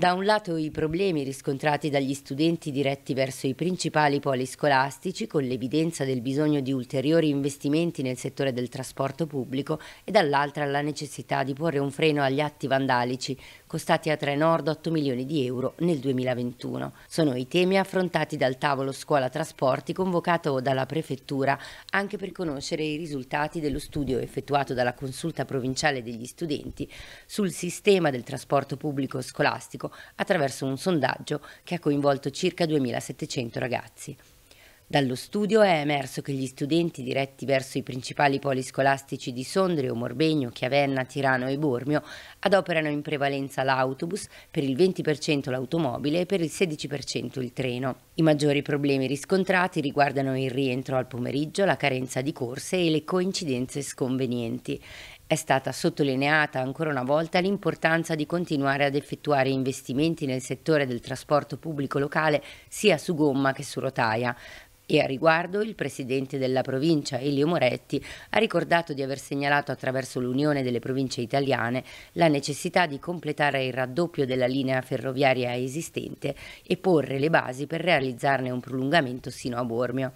Da un lato i problemi riscontrati dagli studenti diretti verso i principali poli scolastici, con l'evidenza del bisogno di ulteriori investimenti nel settore del trasporto pubblico, e dall'altra la necessità di porre un freno agli atti vandalici, costati a Trenord 8 milioni di euro nel 2021. Sono i temi affrontati dal tavolo Scuola Trasporti convocato dalla Prefettura anche per conoscere i risultati dello studio effettuato dalla Consulta Provinciale degli Studenti sul sistema del trasporto pubblico scolastico attraverso un sondaggio che ha coinvolto circa 2.700 ragazzi. Dallo studio è emerso che gli studenti diretti verso i principali poli scolastici di Sondrio, Morbegno, Chiavenna, Tirano e Bormio adoperano in prevalenza l'autobus, per il 20% l'automobile e per il 16% il treno. I maggiori problemi riscontrati riguardano il rientro al pomeriggio, la carenza di corse e le coincidenze sconvenienti. È stata sottolineata ancora una volta l'importanza di continuare ad effettuare investimenti nel settore del trasporto pubblico locale sia su gomma che su rotaia, e a riguardo il presidente della provincia Elio Moretti ha ricordato di aver segnalato attraverso l'Unione delle province italiane la necessità di completare il raddoppio della linea ferroviaria esistente e porre le basi per realizzarne un prolungamento sino a Bormio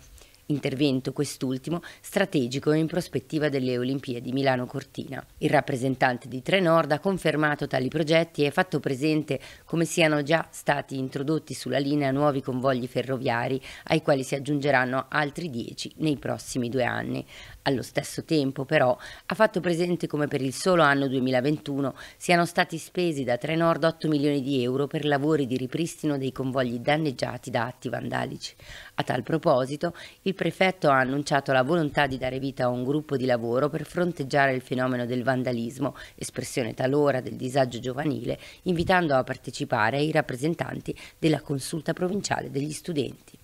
intervento quest'ultimo strategico in prospettiva delle Olimpiadi Milano-Cortina. Il rappresentante di Trenord ha confermato tali progetti e fatto presente come siano già stati introdotti sulla linea nuovi convogli ferroviari ai quali si aggiungeranno altri 10 nei prossimi due anni. Allo stesso tempo però ha fatto presente come per il solo anno 2021 siano stati spesi da Trenord 8 milioni di euro per lavori di ripristino dei convogli danneggiati da atti vandalici. A tal proposito il prefetto ha annunciato la volontà di dare vita a un gruppo di lavoro per fronteggiare il fenomeno del vandalismo, espressione talora del disagio giovanile, invitando a partecipare i rappresentanti della consulta provinciale degli studenti.